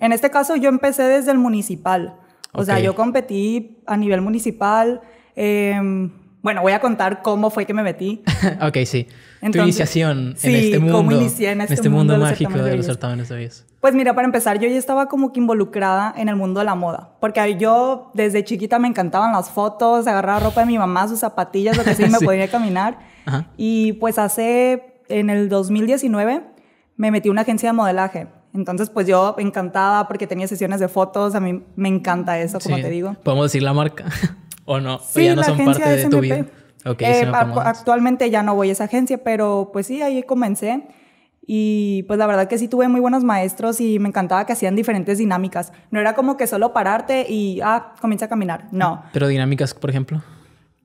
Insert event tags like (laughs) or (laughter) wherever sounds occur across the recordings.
En este caso yo empecé desde el municipal. O sea, yo competí a nivel municipal. Em, bueno, voy a contar cómo fue que me metí. (laughs) ok, sí. tu iniciación en este, este, este mundo. cómo inicié en este, en este mundo, mágico de los certámenes de belleza. Pues mira, para empezar, yo ya estaba como que involucrada en el mundo de la moda. Porque yo desde chiquita me encantaban las fotos, agarraba ropa de mi mamá, sus zapatillas, lo que sí (laughs) me podía caminar. Y pues hace, en el 2019, me metí a una agencia de modelaje. Entonces, pues yo encantada porque tenía sesiones de fotos, a mí me encanta eso, como te digo. ¿Podemos decir la marca? (laughs) ¿O no? Sí, ya no la son agencia parte de SMP. tu vida? Eh, actualmente ya no voy a esa agencia, pero pues sí, ahí comencé. Y pues la verdad que sí tuve muy buenos maestros y me encantaba que hacían diferentes dinámicas. No era como que solo pararte y, ah, comienza a caminar. No. Pero dinámicas, por ejemplo.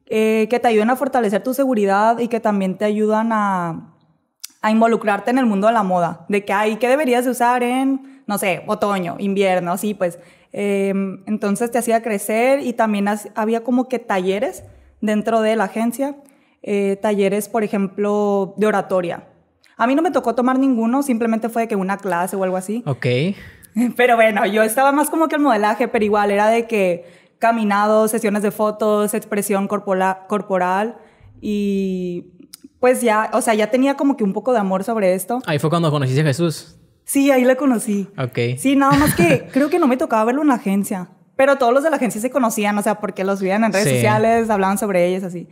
Eh, que te ayudan a fortalecer tu seguridad y que también te ayudan a a involucrarte en el mundo de la moda, de que hay que deberías usar en, no sé, otoño, invierno, Sí, pues. Em, entonces te hacía crecer y también había como que talleres dentro de la agencia, eh, talleres, por ejemplo, de oratoria. A mí no me tocó tomar ninguno, simplemente fue que una clase o algo así. Ok. (laughs) Pero bueno, yo estaba más como que el modelaje, pero igual era de que caminados, sesiones de fotos, expresión corporal y pues ya, o sea, ya tenía como que un poco de amor sobre esto. Ahí fue cuando conociste a Jesús. Sí, ahí le conocí. Ok. Sí, nada más que (laughs) creo que no me tocaba verlo en la agencia. Pero todos los de la agencia se conocían, o sea, porque los veían en redes sociales, hablaban sobre ellos, así.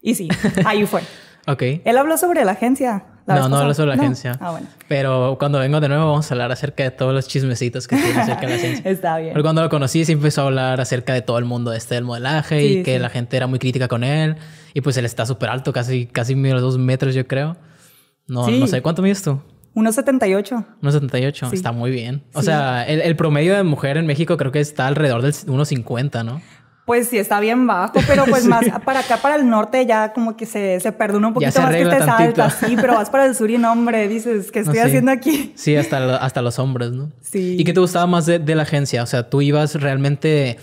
Y sí, ahí fue. (laughs) ok. Él habló sobre la agencia no, no hablo sobre la agencia. Ah, Pero cuando vengo de nuevo vamos a hablar acerca de todos los chismecitos que tiene acerca de la agencia. (laughs) Está bien. Pero cuando lo conocí se empezó a hablar acerca de todo el mundo este del modelaje y que la gente era muy crítica con él. Y pues él está súper alto, casi, casi los dos metros yo creo. No, no sé, ¿cuánto mides tú? 1,78. 1,78, está muy bien. O sea, el, promedio de mujer en México creo que está alrededor del 1,50, ¿no? Pues sí, está bien bajo, pero (laughs) pues más para acá, para el norte, ya como que se, perdona un poquito más que te salta, sí, pero vas para el sur y no, hombre, dices, ¿qué estoy haciendo aquí? Sí, hasta, hasta los hombres, ¿no? Sí. ¿Y qué te gustaba más de, la agencia? O sea, ¿tú ibas realmente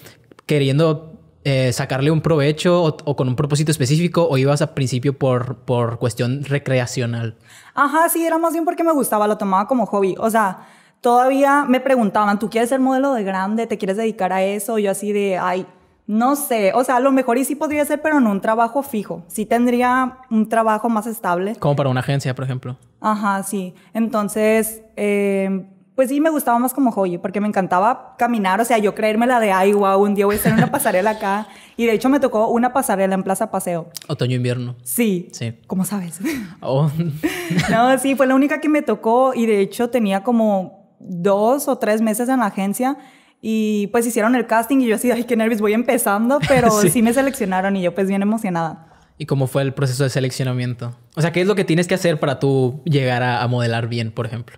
queriendo eh, sacarle un provecho o, con un propósito específico o ibas al principio por, por cuestión recreacional? Ajá, sí, era más bien porque me gustaba, lo tomaba como hobby. O sea, todavía me preguntaban, ¿tú quieres ser modelo de grande? ¿Te quieres dedicar a eso? yo así de, ay, no sé, o sea, a lo mejor y sí podría ser, pero en un trabajo fijo. Sí tendría un trabajo más estable. Como para una agencia, por ejemplo. Ajá, sí. Entonces, eh, pues sí, me gustaba más como joye, porque me encantaba caminar, o sea, yo creérmela de, ay, wow, un día voy a estar una pasarela acá. (laughs) Y de hecho me tocó una pasarela en Plaza Paseo. Otoño-invierno. Sí. Sí. ¿Cómo sabes? (laughs) Oh. (laughs) no, sí, fue la única que me tocó y de hecho tenía como dos o tres meses en la agencia y pues hicieron el casting y yo así, ay, qué nervios, voy empezando, pero (laughs) sí. me seleccionaron y yo pues bien emocionada. ¿Y cómo fue el proceso de seleccionamiento? O sea, ¿qué es lo que tienes que hacer para tú llegar a, a modelar bien, por ejemplo?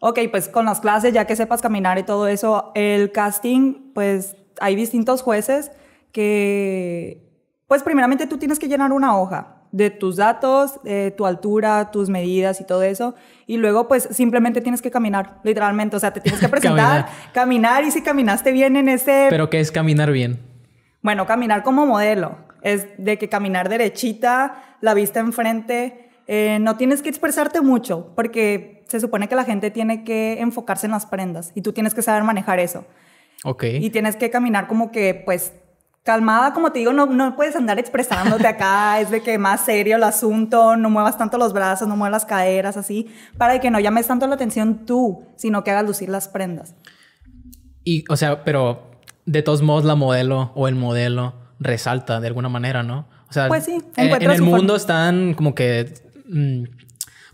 Ok, pues con las clases, ya que sepas caminar y todo eso, el casting, pues hay distintos jueces que, pues primeramente tú tienes que llenar una hoja de tus datos, tu altura, tus medidas y todo eso. Y luego, pues, simplemente tienes que caminar, literalmente. O sea, te tienes que (laughs) presentar, caminar. y si caminaste bien en ese... ¿Pero qué es caminar bien? Bueno, caminar como modelo. Es de que caminar derechita, la vista enfrente. Eh, no tienes que expresarte mucho, porque se supone que la gente tiene que enfocarse en las prendas y tú tienes que saber manejar eso. Ok. Y tienes que caminar como que, pues, calmada, como te digo, no, no puedes andar expresándote acá, (laughs) es de que más serio el asunto, no muevas tanto los brazos, no muevas las caderas, así, para que no llames tanto la atención tú, sino que hagas lucir las prendas. Y, o sea, pero de todos modos la modelo o el modelo resalta de alguna manera, ¿no? O sea, pues sí, en, el mundo están como que... Mm,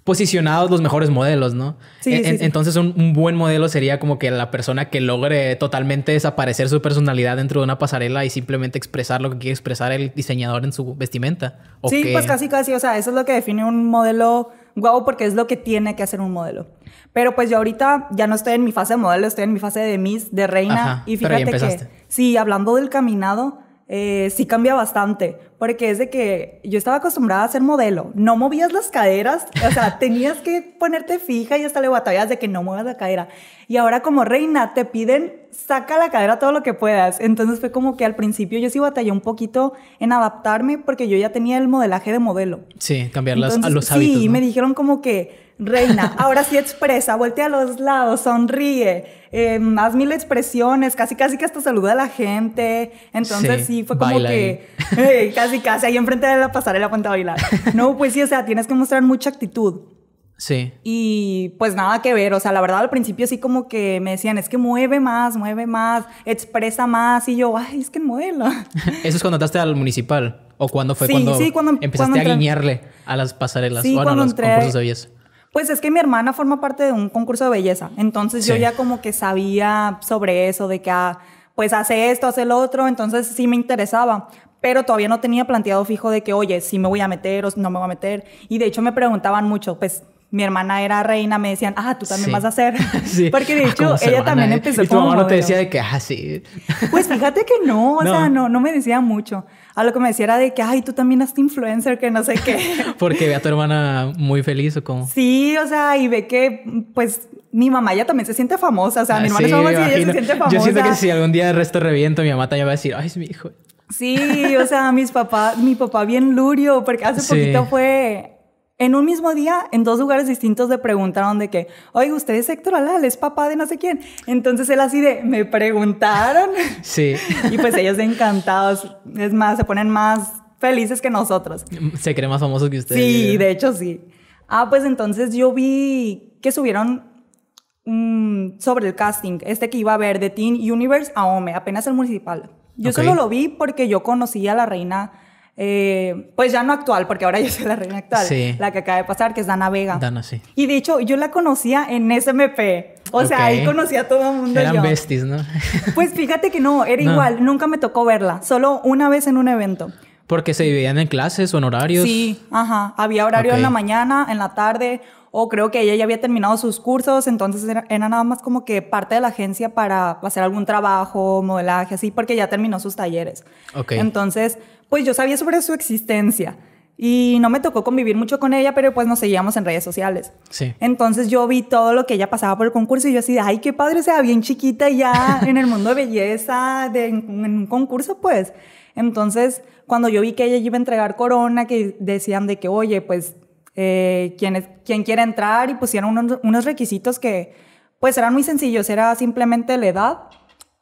posicionados los mejores modelos, ¿no? Sí, e- Entonces un, buen modelo sería como que la persona que logre totalmente desaparecer su personalidad dentro de una pasarela y simplemente expresar lo que quiere expresar el diseñador en su vestimenta. sí, pues casi, casi, o sea, eso es lo que define un modelo guau porque es lo que tiene que hacer un modelo. Pero pues yo ahorita ya no estoy en mi fase de modelo, estoy en mi fase de Miss, de reina. y fíjate que, sí, hablando del caminado, eh, sí cambia bastante, porque es de que yo estaba acostumbrada a ser modelo, no movías las caderas, o sea, (laughs) tenías que ponerte fija y hasta le batallas de que no muevas la cadera. Y ahora como reina te piden, saca la cadera todo lo que puedas. Entonces fue como que al principio yo sí batallé un poquito en adaptarme porque yo ya tenía el modelaje de modelo. Sí, cambiar a los hábitos. Sí, me dijeron como que reina, ahora sí expresa, voltea a los lados, sonríe, em, haz mil expresiones, casi casi que hasta saluda a la gente. Entonces sí, fue como que (laughs) eh, casi casi ahí enfrente de la pasarela cuenta a bailar. No, pues sí, o sea, tienes que mostrar mucha actitud. Sí. Y pues nada que ver, o sea, la verdad al principio sí como que me decían, es que mueve más, mueve más, expresa más, y yo, ay, es que modelo. (laughs) Eso es cuando entraste al municipal, o cuando fue cuando, cuando, empezaste a guiñarle a las pasarelas, sí, o a los concursos de pues es que mi hermana forma parte de un concurso de belleza, entonces yo ya como que sabía sobre eso, de que, ah, pues hace esto, hace lo otro, entonces sí me interesaba, pero todavía no tenía planteado fijo de que, oye, si me voy a meter o no me voy a meter. Y de hecho me preguntaban mucho, pues mi hermana era reina, me decían, ah, tú también vas a ser. (laughs) Porque de ah, hecho, ella también empezó ¿Y tu mamá no te decía de que, ah, sí. (laughs) Pues fíjate que no, o sea, no, no me decía mucho. A lo que me decía era de que, ay, tú también hazte influencer, que no sé qué. (laughs) Porque ve a tu hermana muy feliz o cómo. Sí, o sea, y ve que, pues, mi mamá ya también se siente famosa. O sea, mi ah, hermana sí, y ella se siente famosa. Yo siento que si algún día el resto reviento, mi mamá también va a decir, ay, es mi hijo. Sí, o sea, mis papás, mi papá bien lurio, porque hace poquito fue en un mismo día, en dos lugares distintos le preguntaron de que, oye, usted es Héctor Alal, es papá de no sé quién. Entonces él así de, me preguntaron. Sí. (laughs) Y pues ellos encantados. Es más, se ponen más felices que nosotros. Se creen más famosos que ustedes. Sí, de hecho sí. Ah, pues entonces yo vi que subieron mm, sobre el casting, este que iba a ver de Teen Universe a Ome, apenas el municipal. Yo solo lo vi porque yo conocí a la reina eh, pues ya no actual, porque ahora (laughs) yo soy la reina actual, la que acaba de pasar, que es Dana Vega. Dana, sí. Y de hecho, yo la conocía en SMP. O sea, ahí conocía a todo el mundo. Eran besties, ¿no? (laughs) pues fíjate que no, era igual. Nunca me tocó verla. Solo una vez en un evento. Porque se dividían en clases o en horarios. Sí, ajá. Había horario en la mañana, en la tarde, o creo que ella ya había terminado sus cursos, entonces era, nada más como que parte de la agencia para hacer algún trabajo, modelaje, así, porque ya terminó sus talleres. ok Entonces, pues yo sabía sobre su existencia y no me tocó convivir mucho con ella, pero pues nos seguíamos en redes sociales. Sí. Entonces yo vi todo lo que ella pasaba por el concurso y yo así, ay, qué padre, sea, bien chiquita ya (laughs) en el mundo de belleza, de, en, un concurso, pues. Entonces, cuando yo vi que ella iba a entregar corona, que decían de que, oye, pues, eh, ¿quién, es, quiere entrar? Y pusieron unos, unos requisitos que, pues, eran muy sencillos. Era simplemente la edad,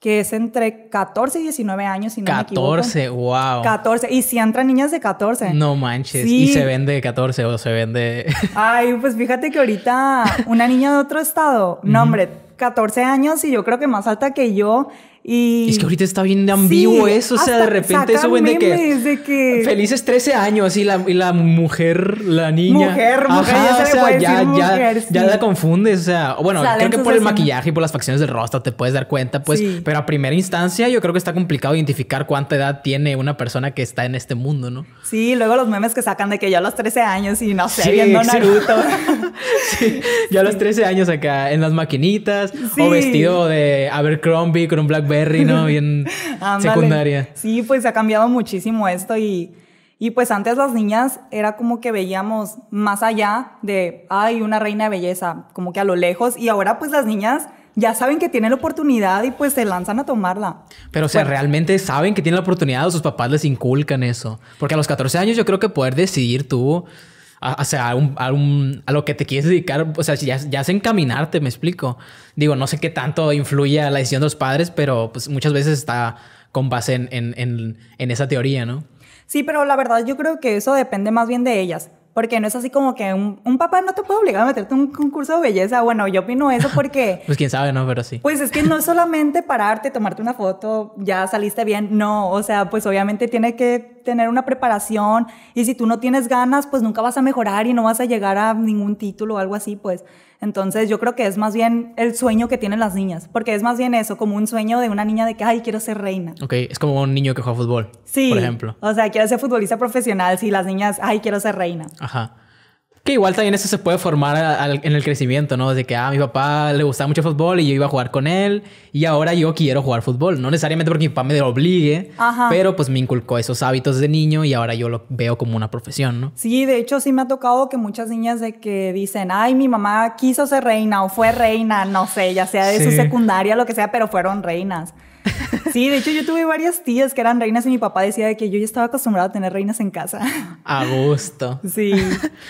que es entre 14 y 19 años, si no 14, me equivoco. wow. 14, y si entran niñas de 14. No manches, y se vende de 14 o se vende... (laughs) Ay, pues fíjate que ahorita una niña de otro estado, no hombre, 14 años y yo creo que más alta que yo, y... Es que ahorita está bien ambiguo eso, o sea, de repente eso, güey, de que, Felices 13 años y la, y la mujer, la niña... Mujer, mujer, ya o sea, ya, ya, ya, la confundes, o sea, bueno, creo que por el maquillaje y por las facciones del rostro te puedes dar cuenta, pues, pero a primera instancia yo creo que está complicado identificar cuánta edad tiene una persona que está en este mundo, ¿no? Sí, luego los memes que sacan de que ya a los 13 años y no sé, viendo Naruto. (laughs) (laughs) sí, ya a los 13 años acá en las maquinitas o vestido de Abercrombie con un black Berry ¿no? Bien (laughs) secundaria. Sí, pues ha cambiado muchísimo esto y, y pues antes las niñas era como que veíamos más allá de, ay, una reina de belleza, como que a lo lejos y ahora pues las niñas ya saben que tienen la oportunidad y pues se lanzan a tomarla. Pero o sea, realmente saben que tienen la oportunidad o sus papás les inculcan eso. Porque a los 14 años yo creo que poder decidir tú a, a, lo que te quieres dedicar, o sea, ya, ya es encaminarte, me explico. Digo, no sé qué tanto influye la decisión de los padres, pero pues muchas veces está con base en, en esa teoría, ¿no? Sí, pero la verdad yo creo que eso depende más bien de ellas. Porque no es así como que un, papá no te puede obligar a meterte en un concurso de belleza. Bueno, yo opino eso porque... (laughs) pues quién sabe, ¿no? Pero sí. Pues es que no es solamente pararte, tomarte una foto, ya saliste bien. No, o sea, pues obviamente tiene que tener una preparación y si tú no tienes ganas, pues nunca vas a mejorar y no vas a llegar a ningún título o algo así, pues... Entonces yo creo que es más bien el sueño que tienen las niñas, porque es más bien eso, como un sueño de una niña de que, ay, quiero ser reina. Ok, es como un niño que juega fútbol, sí, por ejemplo. O sea, quiero ser futbolista profesional, si las niñas, ay, quiero ser reina. Ajá. Que igual también eso se puede formar en el crecimiento, ¿no? De que, ah, a mi papá le gustaba mucho fútbol y yo iba a jugar con él y ahora yo quiero jugar fútbol. No necesariamente porque mi papá me lo obligue, pero pues me inculcó esos hábitos de niño y ahora yo lo veo como una profesión, ¿no? Sí, de hecho sí me ha tocado que muchas niñas de que dicen, ay, mi mamá quiso ser reina o fue reina, no sé, ya sea de su secundaria, lo que sea, pero fueron reinas. (laughs) Sí, de hecho yo tuve varias tías que eran reinas y mi papá decía que yo ya estaba acostumbrado a tener reinas en casa. A gusto. Sí. (laughs)